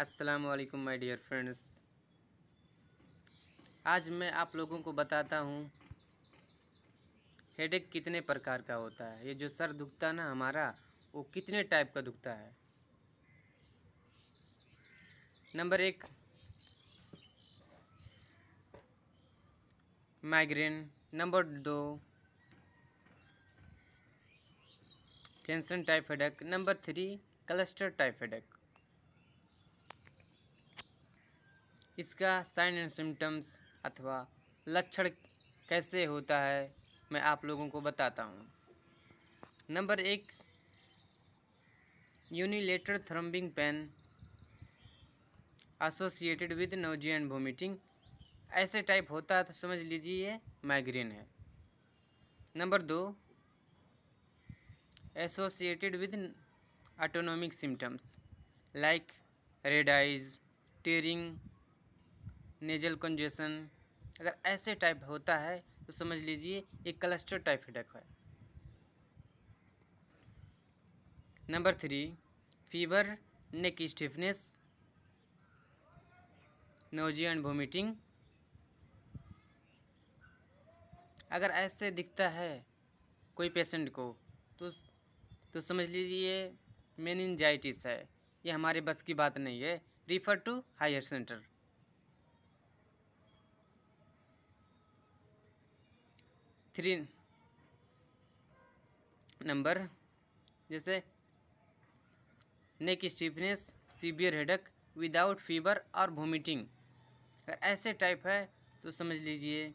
वालेकुम my dear friends आज मैं आप लोगों को बताता हूँ हेडेक कितने प्रकार का होता है ये जो सर दुखता ना हमारा वो कितने टाइप का दुखता है नंबर एक माइग्रेन नंबर दो tension type headache number three cluster type headache इसका साइन एंड सिम्टम्स अथवा लक्षण कैसे होता है मैं आप लोगों को बताता हूँ नंबर एक unilateral throbbing pain associated with nausea and vomiting ऐसे टाइप होता है तो समझ लीजिए ये माइग्रेन है नंबर दो associated with autonomic symptoms like red eyes nasal congestion अगर ऐसे टाइप होता है तो समझ लीजिए ये क्लस्टर टाइप हेडेक है number three fever neck stiffness nausea and vomiting अगर ऐसे दिखता है कोई पेशेंट को तो तो समझ लीजिए मेनिनजाइटिस है ये हमारे बस की बात नहीं है refer to higher centre three number जैसे neck stiffness severe headache without fever और वोमिटिंग अगर ऐसे टाइप है तो समझ लीजिए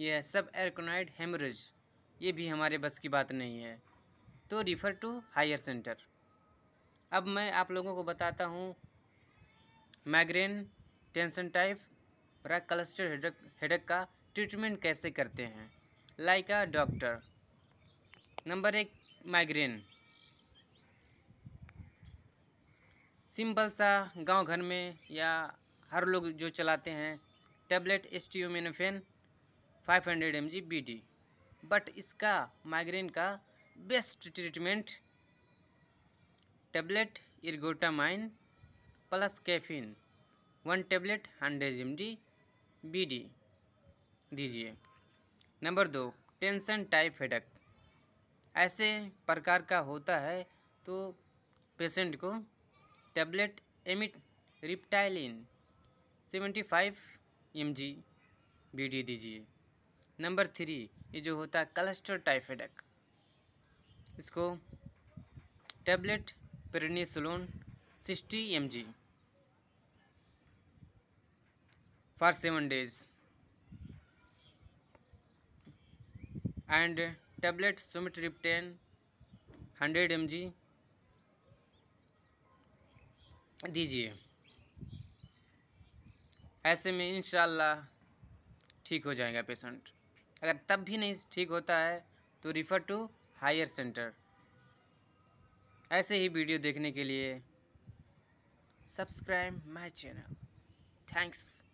यह सब एरकोनाइड हेमरेज ये भी हमारे बस की बात नहीं है तो रिफ़र टू हायर सेंटर अब मैं आप लोगों को बताता हूँ माइग्रेन टेंशन टाइप और क्लस्टर हेडक हेडक का ट्रीटमेंट कैसे करते हैं लाइक अ डॉक्टर नंबर एक माइग्रेन सिंपल सा गांव घर में या हर लोग जो चलाते हैं tablet acetaminophen five hundred M G B D but इसका माइग्रेन का best treatment tablet ergotamine plus caffeine one tablet hundred M G B D दीजिए नंबर दो टेंशन टाइप हेडक ऐसे प्रकार का होता है तो पेशेंट को tablet amitriptyline seventy five M G B D दीजिए नंबर थ्री ये जो होता है टाइप टाइफेडक इसको tablet prednisolone sixty M G for seven days and tablet sumatriptan hundred M G दीजिए ऐसे में इन ठीक हो जाएगा पेशेंट अगर तब भी नहीं ठीक होता है तो रिफ़र टू हायर सेंटर ऐसे ही वीडियो देखने के लिए सब्सक्राइब माय चैनल थैंक्स